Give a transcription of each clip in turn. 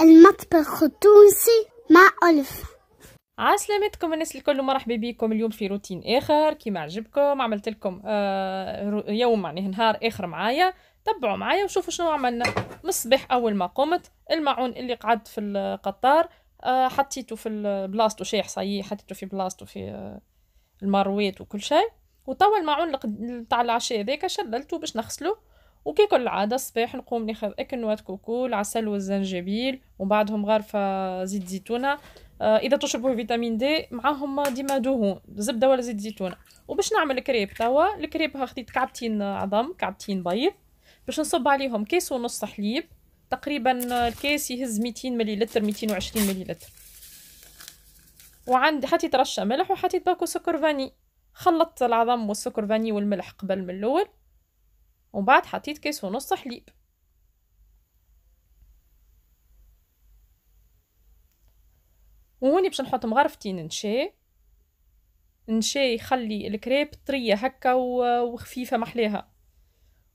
المطبخ التونسي مع ألف عسلامتكم الناس الكل مرحبا بكم اليوم في روتين اخر كيما عجبكم عملت لكم آه يوم معناه يعني نهار اخر معايا تبعوا معايا وشوفوا شنو عملنا من الصباح اول ما قمت المعون اللي قعد في القطار آه حطيته في بلاصتو شيح صحيح حطيته في بلاصتو في آه المرويت وكل شيء وتوا المعون تاع العشاء هذاك شللته باش نغسلو وكي كل عاده الصباح نقوم ناخذ اكنوات كوكو العسل والزنجبيل وبعدهم غرفه زيت زيتونه آه، اذا تشربوا فيتامين دي معاهم ديما دهون زبده ولا زيت زيتونه وباش نعمل كريب توا الكريب خديت كعبتين عظم كعبتين بيض باش نصب عليهم كيس ونص حليب تقريبا الكيس يهز 200 مليلتر 220 مليلتر وعندي حطيت رشه ملح وحطيت باكو سكر فاني خلطت العظم والسكر فاني والملح قبل من الاول ومن بعد حطيت كاس ونص حليب وهوني باش نحط مغرفتين نشاي نشاي يخلي الكريب طرية هكا وخفيفة محلاها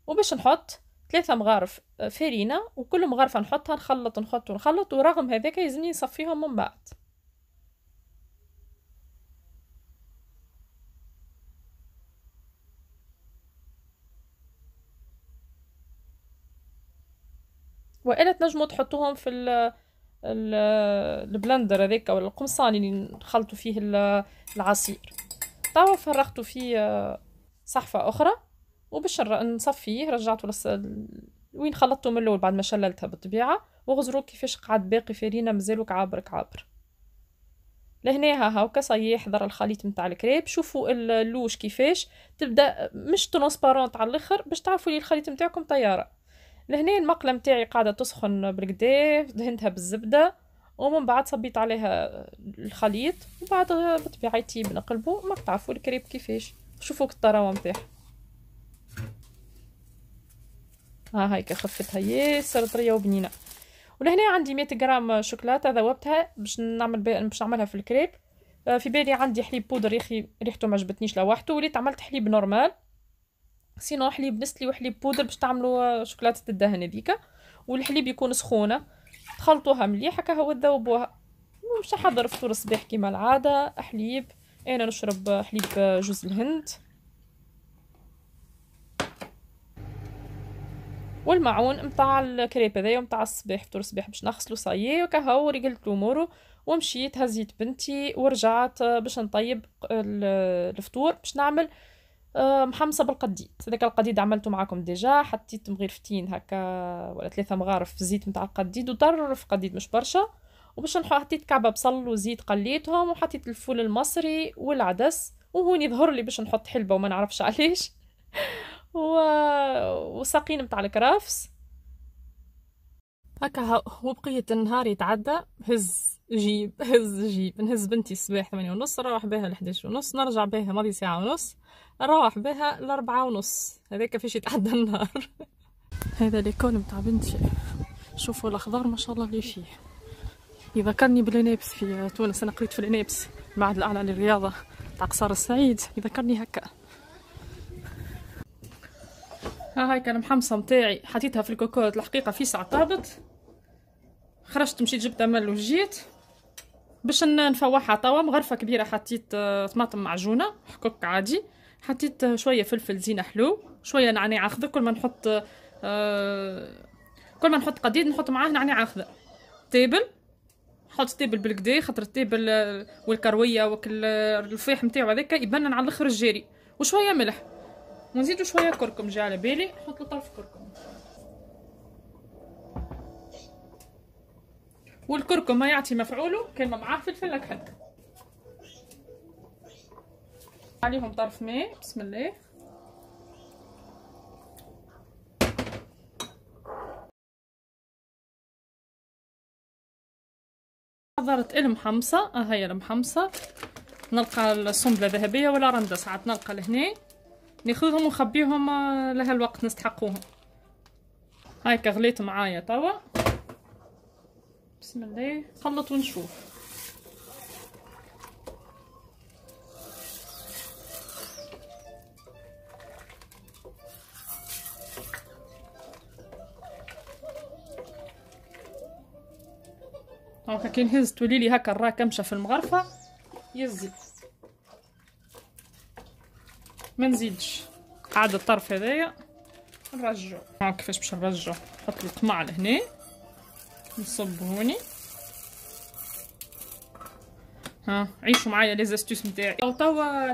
وباش نحط ثلاثة مغارف فرينة وكل مغرفة نحطها نخلط نحط ونخلط ورغم هذاك يلزمني نصفيهم من بعد والا تنجموا تحطوهم في ال البلندر هذاك ولا القمصان اللي نخلطوا فيه العصير توا فرغتوا فيه آه، صحفه اخرى وباش نصفيه رجعته لس... وين خلطته من الاول بعد ما شللتها بالطبيعه وغزرو كيفاش قعد باقي فرينه مازالو كعابر كعابر ها هاكا صايي يحضر الخليط نتاع الكريب شوفوا اللوش كيفاش تبدا مش ترونسبارونت على الاخر باش تعرفوا لي الخليط نتاعكم طياره لهنا المقله متاعي قاعده تسخن بالقدا دهنتها بالزبده ومن بعد صبيت عليها الخليط وبعد بطبيعه يطيب نقلبو ما تعرفوا الكريب كيفاش شوفوا الطراوه متاعها ها هيك خفتها ياسر طريه وبنينه ولهنا عندي 100 غرام شوكولاته ذوبتها باش نعمل باش نعملها في الكريب آه، في بالي عندي حليب بودر يا اخي ريحته ما عجبتنيش لوحده وليت عملت حليب نورمال سينو حليب نسلي وحليب بودر باش تعملوا شوكولاته الدهن هذيك والحليب يكون سخونه تخلطوها مليح هكا هو تذوبوها ومش حضر فطور الصباح كيما العاده حليب انا نشرب حليب جوز الهند والمعون نتاع الكريب هذايا نتاع الصباح فطور الصباح باش نغسلو صايي وكهو رجلت لومورو ومشيت هزيت بنتي ورجعت باش نطيب الفطور باش نعمل محمصه بالقديد هذاك القديد عملته معاكم ديجا حطيت مغرفتين هكا ولا ثلاثه مغارف في الزيت نتاع القديد وطرف قديد مش برشا وباش نحط حطيت كعبه بصل وزيت قليتهم وحطيت الفول المصري والعدس وهون يظهر لي باش نحط حلبه وما نعرفش علاش و... وساقين نتاع الكرافس هكا هو وبقية النهار يتعدى هز جيب هز جيب نهز بنتي الصباح ثمانية ونص نروح بها لحداش ونص نرجع بها ماضي ساعة ونص نروح بها لأربعة ونص هذاك فيش يتعدى النهار هذا ليكون متاع بنتي شوفوا الأخضر ما شاء الله اللي فيه يذكرني بالانابس في تونس انا قريت في الانابس المعهد الاعلى للرياضه تاع قصار السعيد يذكرني هكا ها هاي كان محمصه متاعي حطيتها في الكوكوت الحقيقه في ساعه طابت خرجت مشيت جبتها أمل وجيت باش نفوحها توا مغرفه كبيره حطيت آه، طماطم معجونه حكوك عادي حطيت آه، شويه فلفل زينه حلو شويه نعناع اخضر كل ما نحط آه، كل ما نحط قديد نحط معاه نعناع اخضر تيبل حط تيبل بالكدا خاطر التيبل والكرويه وكل الفيح نتاعو هذاك يبان على الاخر الجاري وشويه ملح ونزيدو شويه كركم جا على بالي نحط طرف كركم والكركم ما يعطي مفعوله ما معاه فلفل لك حد عليهم طرف ماء بسم الله حضرت المحمصة آه، ها هي المحمصة نلقى الصنبلة ذهبية ولا رندة ساعات نلقى لهنا ناخذهم ونخبيهم آه، لهالوقت نستحقوهم هاكا غليت معايا توا بسم الله نخلط ونشوف هاكا كي نهز توليلي هكا كمشه في المغرفه يزي ما نزيدش عاد الطرف هذايا نرجعو هاكا كيفاش باش نرجعو نحط القمع لهنا نصبهوني ها عيشوا معايا لي زاستوس نتاعي او توا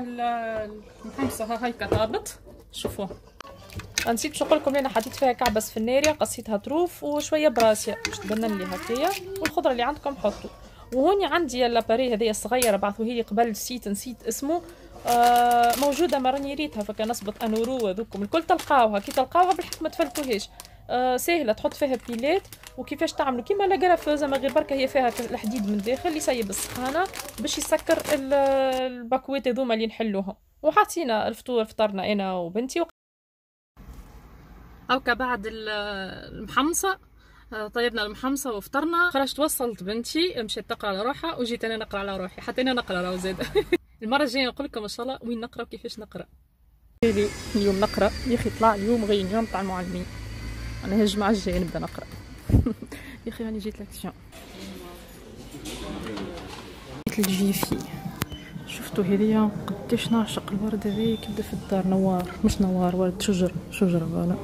الخمسه ها هيك طابت شوفوا نسيت باش نقولكم انا حطيت فيها كعبس في النار قصيتها طروف وشويه براسيا باش تبنن لي هكايا والخضره اللي عندكم حطوا وهوني عندي لاباري هذايا الصغيره بعثوه لي قبل نسيت نسيت اسمه آه موجوده مراني ريتها فكان نصبط انورو هذوكم الكل تلقاوها كي تلقاوها بالحق ما تفلتوهاش آه، ساهله تحط فيها بيلات وكيفاش تعملوا كيما لا جرافوزه ما غير بركه هي فيها الحديد من الداخل يسيب السخانه باش يسكر الباكوات هذوما اللي نحلوهم وحطينا الفطور فطرنا انا وبنتي هاكا بعد المحمصه آه، طيبنا المحمصه وفطرنا خرجت وصلت بنتي مشات تقرا على روحها وجيت انا نقرا على روحي حتى انا نقرا راهو زاد المره الجايه نقول لكم ان شاء الله وين نقرا وكيفاش نقرا اليوم نقرا يا اخي طلع اليوم غير يوم تاع المعلمين انا هي الجمعه الجايه نبدا نقرا يا اخي راني جيت لاكسيون جيت للجيفي شفتوا هذيا قداش نعشق الورد هذايا كيبدا في الدار نوار مش نوار ورد شجر شجر فوالا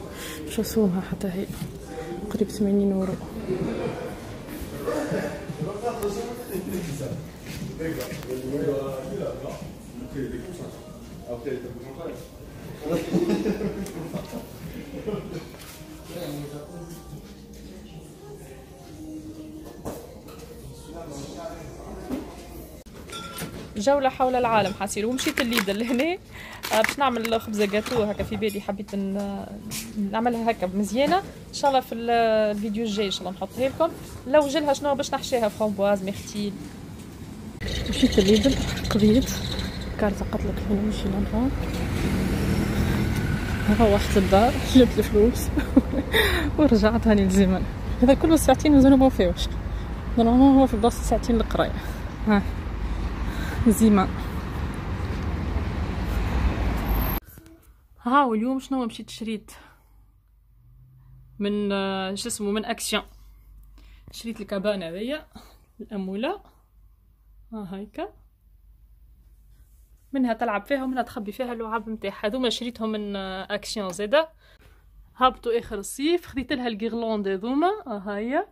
شاسومها حتى هي قريب 80 يورو جولة حول العالم حصير ومشيت الليد لهنا آه، باش نعمل خبزة جاتو هكا في بالي حبيت نعملها هكا مزيانة ان شاء الله في الفيديو الجاي ان شاء الله نحطها لكم لو جلها شنو باش نحشيها فramboise مختيل مشيت الليدل قضيت كارتا قتلت هنا نمشي للبنك روحت للدار جبت الفلوس ورجعت هاني للزمن هذا كله ساعتين مزالو ما فيهوش نورمالمون هو في بلاصه ساعتين للقرايه ها زيمان ها اليوم شنو مشيت شريت من جسمه آه، من اكسيون شريت الكابانه هذيا الاموله ها هايكا منها تلعب فيها ومنها تخبي فيها اللعاب نتاعها هذوما شريتهم من اكسيون زيدا هبطوا اخر الصيف خديت لها الغيرلاند هذوما آه، هاهي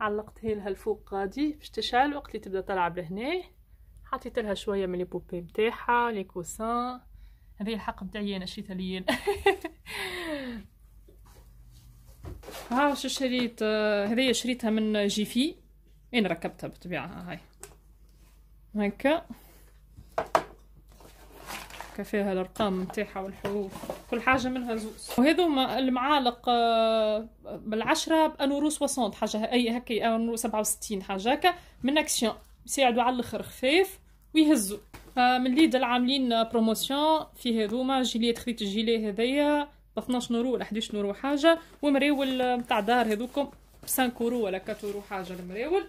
علقت لها الفوق غادي باش تشعل وقت اللي تبدا تلعب لهنا حطيت لها شويه من لي بوبي نتاعها لي كوسان هذه الحق نتاعي انا شريتها ليا ها شو شريت آه، هذه شريتها من جيفي اين ركبتها بالطبيعه هاي هكا فيها الأرقام نتاعها والحروف كل حاجة منها زوز وهذو المعالق آه، بالعشرة بأنورو 60 حاجة أي هكا أنورو 67 حاجة هكا من أكسيون يساعدوا على الآخر خفيف ويهزوا من ليدل عاملين بروموسيون آه، في هذوما جيليت خديت الجيلي هذايا ب 12 نورو ولا 11 نورو حاجه ومريول نتاع آه، دار هذوكم ب 5 اورو ولا 4 اورو حاجه المريول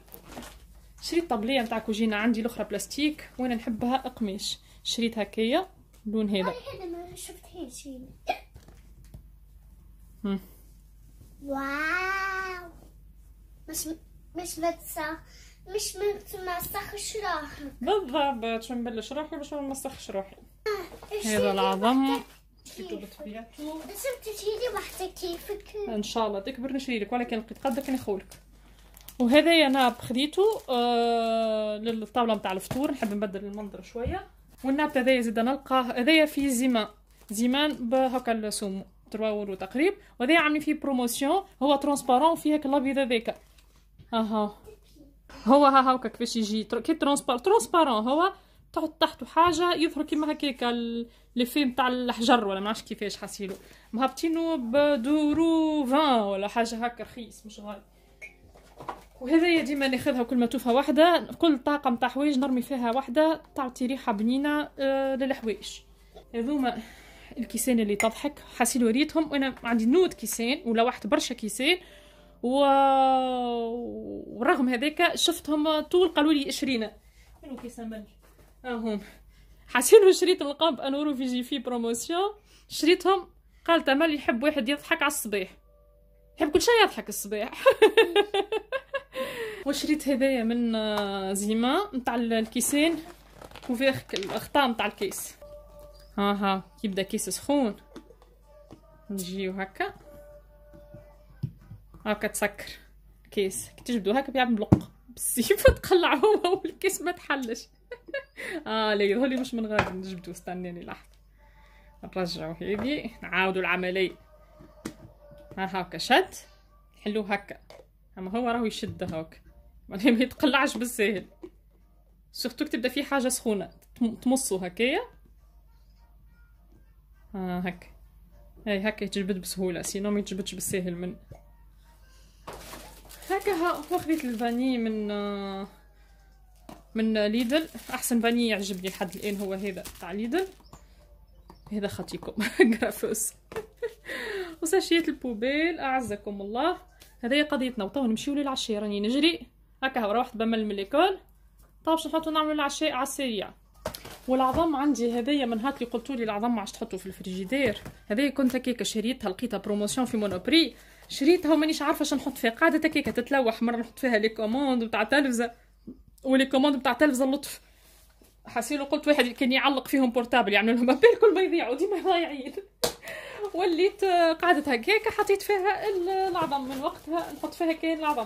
شريت طبليه نتاع كوجينه عندي الاخرى بلاستيك وانا نحبها قماش شريت هكايا بدون هذا هذا ما شفت شيء واو مش مش بتسا مش متمسخش روحك بالضبط شو نبلش روحي باش ما نمسخش روحي آه، هذا العظم شفت شيلي وحدك كيفك ان شاء الله تكبر نشيلك ولكن لقيت قدك نخولك وهذايا انا خديته آه للطاوله نتاع الفطور نحب نبدل المنظر شويه والنبت هذايا زيد نلقاه هذايا فيه زيمان زيمان بهكا السومو 3 يورو تقريب وهذايا عاملين فيه بروموسيون هو ترونسبارون وفيه هاك الابيض هذاك اها هو ها هاكا كيفاش يجي كي ترونسبار ترونسبارون هو تحط تحته حاجه يظهر كيما هكاك لي نتاع الحجر ولا معرفش كيفاش حاسيلو مهبطينو بدورو فان ولا حاجه هكا رخيص مش غالي وهذايا ديما ناخذها كل ما توفى وحده كل طاقه نتاع حوايج نرمي فيها وحده تعطي ريحه بنينه آه، للحوايج هذوما الكيسان اللي تضحك حاسين وريتهم وانا عندي نود كيسان ولا واحد برشا كيسان و... ورغم هذاك شفتهم طول قالوا لي اشرينا منو كيسان من اهم حاسين وشريت القاب انورو في جي في بروموسيون شريتهم قال تمل يحب واحد يضحك على الصباح كان كل شيء يضحك الصباح وشريت هدايا من آه، زيما نتاع الكيسين وفي الاخطاء نتاع الكيس ها ها يبدا كيس سخون نجيو هكا هكا تسكر كيس كي تجبدو هكا بيعمل بلق بالسيف تقلعوهم والكيس ما تحلش اه لا يظهر مش من غادي نجبدو استناني لحظه نرجعو هذه نعاودو العمليه ها هاكا شد حلو هكا اما هو راهو يشد هاك ماني ما يتقلعش بالساهل سورتو تبدا فيه حاجه سخونه تمصو هكايا ها هكا هاي هكا يتجبد بسهوله سينو ما يتجبدش بالساهل من هكا ها خذيت الفاني من من ليدل احسن فاني يعجبني لحد الان هو هذا تاع ليدل هذا خطيكم غرافوس وساشيات البوبيل اعزكم الله هذه قضيتنا وتو نمشيو للعشاء راني نجري هكا روحت بمل من ليكول تو باش نحطو نعملو العشاء على السريع والعظم عندي هذايا من هات اللي قلتولي العظم عادش تحطو في الفريجيدير هذايا كنت كيكه شريتها لقيتها بروموسيون في مونوبري شريتها ومانيش عارفه شنو نحط فيها قاعده كيكه تتلوح مره نحط فيها لي كوموند نتاع التلفزه ولي كوموند نتاع التلفزه اللطف حسيلو قلت واحد كان يعلق فيهم بورتابل يعملوا يعني لهم كل ما يضيعوا ديما ضايعين وليت آه، قعدت هكاك حطيت فيها العظم من وقتها نحط فيها كاين العظم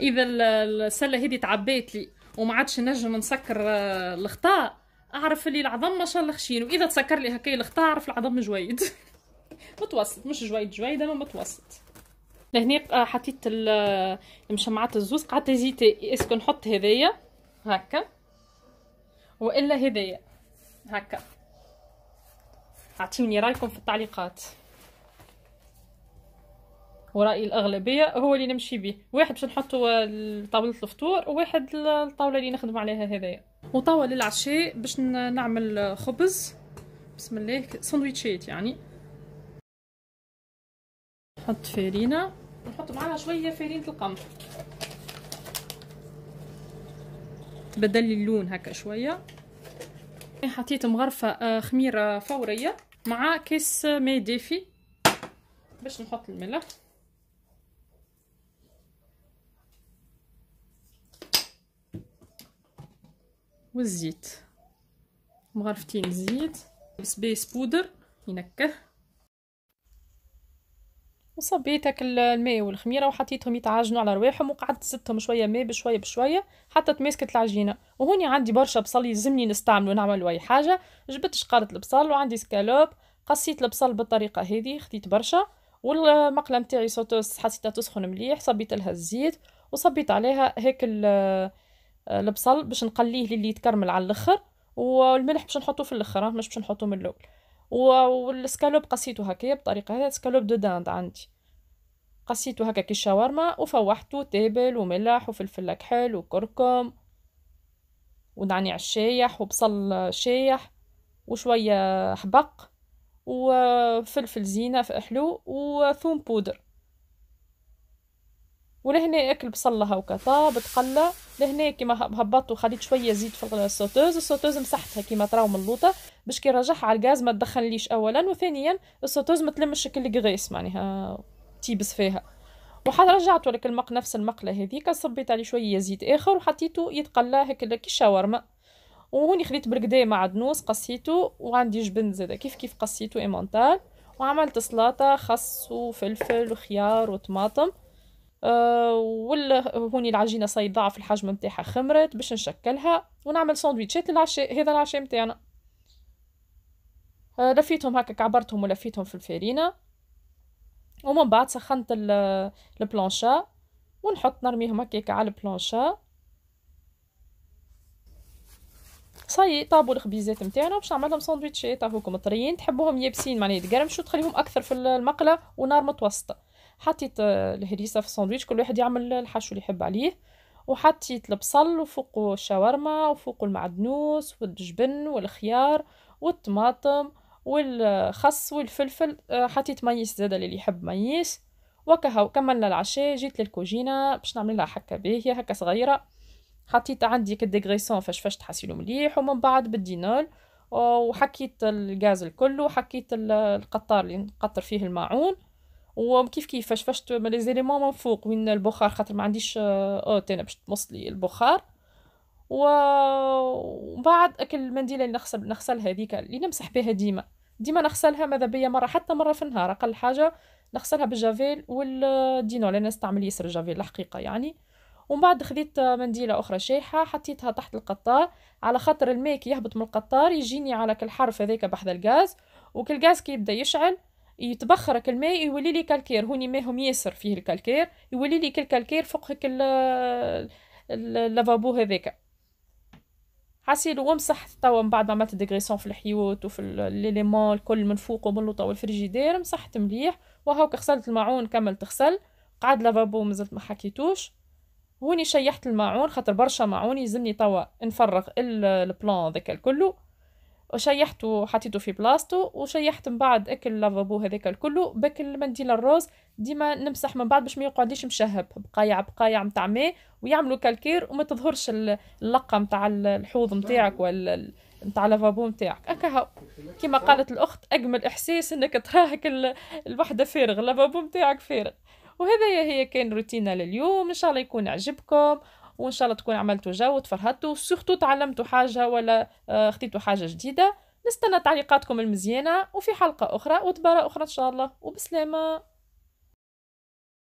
اذا السله هذه تعبيت لي وما عادش نجم نسكر آه، الخطا اعرف اللي العظم ما شاء الله خشين واذا تسكر لي هكا الخطا اعرف العظم جويد متوسط مش جويد جويد اما متوسط لهنا آه، حطيت المشمعات الزوز قعدت زيتي إيه، اسكو نحط هذايا هكا والا هذايا هكا اعطوني رايكم في التعليقات ورأي الأغلبية هو اللي نمشي به واحد باش نحطو طاولة الفطور وواحد الطاولة اللي نخدم عليها هذايا وطاولة للعشاء باش نعمل خبز بسم الله سندويتشات يعني نحط فرينة ونحط معاها شوية فرينة القمح تبدل لي اللون هكا شوية كان حطيت مغرفة آه، خميرة فورية مع كيس آه، ماء دافي باش نحط الملح والزيت مغرفتين زيت سبيس بودر ينكه وصبيت هاك الماء والخميره وحطيتهم يتعجنوا على رواحهم وقعدت زدتهم شويه ماء بشويه بشويه حتى تماسكت العجينه وهوني عندي برشا بصل يلزمني نستعمله نعمل اي حاجه جبت شقاره البصل وعندي سكالوب قصيت البصل بالطريقه هذه خديت برشا والمقله نتاعي سوتوس حسيتها تسخن مليح صبيت لها الزيت وصبيت عليها هيك البصل باش نقليه للي يتكرمل على الاخر والملح باش نحطوه في الاخر مش باش نحطوه من الاول والسكالوب قصيته هكايا بطريقه هذا سكالوب دو داند عندي قصيته هكا كي الشاورما وفوحته تابل وملح وفلفل كحل وكركم ونعناع الشايح وبصل شايح وشويه حبق وفلفل زينه في حلو وثوم بودر ولهنا اكل بصله هوكا طاب تقلى لهنا كيما هبطت وخليت شويه زيت في السوتوز السوتوز مسحتها كيما تراو من اللوطه باش كي نرجعها على الغاز ما تدخنليش اولا وثانيا السوتوز ما تلمش شكل غريس معناها يعني تيبس فيها وحال رجعت لك المق نفس المقله هذيك صبيت عليه شويه زيت اخر وحطيته يتقلى هكا كي الشاورما وهوني خليت بالكدا معدنوس قصيته وعندي جبن زاده كيف كيف قصيته ايمونتال وعملت سلطه خس وفلفل وخيار وطماطم آه، ولا هوني العجينه صاي ضعف الحجم نتاعها خمرت باش نشكلها ونعمل ساندويتشات للعشاء هذا العشاء نتاعنا آه، لفيتهم هكا عبرتهم ولفيتهم في الفرينه ومن بعد سخنت البلانشا ونحط نرميهم هكاك على البلانشا صاي طابو الخبيزات نتاعنا باش نعملهم ساندويتشات هاكم طريين تحبوهم يابسين معناها يتقرمشوا تخليهم اكثر في المقله ونار متوسطه حطيت آه، الهريسه في الساندويتش كل واحد يعمل الحشو اللي يحب عليه وحطيت البصل وفوق الشاورما وفوق المعدنوس والجبن والخيار والطماطم والخس والفلفل آه، حطيت ميس زادة اللي يحب ميس وكهو كملنا العشاء جيت للكوجينة باش نعمل لها حكة باهية هكا صغيرة حطيت عندي كديغريسون فاش فاش تحسينو مليح ومن بعد بالدينول آه، وحكيت الغاز الكل وحكيت القطار اللي نقطر فيه الماعون وكيف كيفاش فاش لي زيليمون من فوق وين البخار خاطر ما عنديش آه، اوت انا باش تمص لي البخار بعد اكل المنديله اللي نغسل نغسل هذيك اللي نمسح بها ديما ديما نغسلها ماذا بيا مره حتى مره في النهار اقل حاجه نغسلها بالجافيل والدينول انا نستعمل ياسر الجافيل الحقيقه يعني ومن بعد خذيت آه، منديله اخرى شايحه حطيتها تحت القطار على خاطر الماء كي يهبط من القطار يجيني على كل حرف هذاك بحذا الغاز وكل غاز كي يبدا يشعل يتبخرك الماء يولي لي كالكير هوني ماهم ياسر فيه الكالكير يولي لك الكالكير فوقك اللافابو هذاك عسيل وامسح توا من بعد ما عملت ديغريسون في الحيوت وفي ليليمون الكل من فوق ومن لوطا والفريجيدير مسحت مليح وهاك غسلت الماعون كملت تغسل قعد لافابو مازلت ما حكيتوش هوني شيحت الماعون خاطر برشا ماعون يلزمني توا نفرغ البلان ذاك الكلو وشيحته وحطيته في بلاصتو وشيحت من بعد اكل لافابو هذاك الكل بك المنديل الروز ديما نمسح من بعد باش ما يقعديش مشهب بقايع بقايع نتاع ماء ويعملوا كالكير وما تظهرش اللقه نتاع الحوض نتاعك ولا نتاع لافابو نتاعك هكا كيما قالت الاخت اجمل احساس انك تراهك الوحده فارغ اللافابو نتاعك فارغ وهذا هي كان روتينا لليوم ان شاء الله يكون عجبكم وان شاء الله تكون عملتوا جو وتفرهدتوا وسورتو تعلمتوا حاجه ولا آه، خديتوا حاجه جديده نستنى تعليقاتكم المزيانه وفي حلقه اخرى وتبارة اخرى ان شاء الله وبسلامه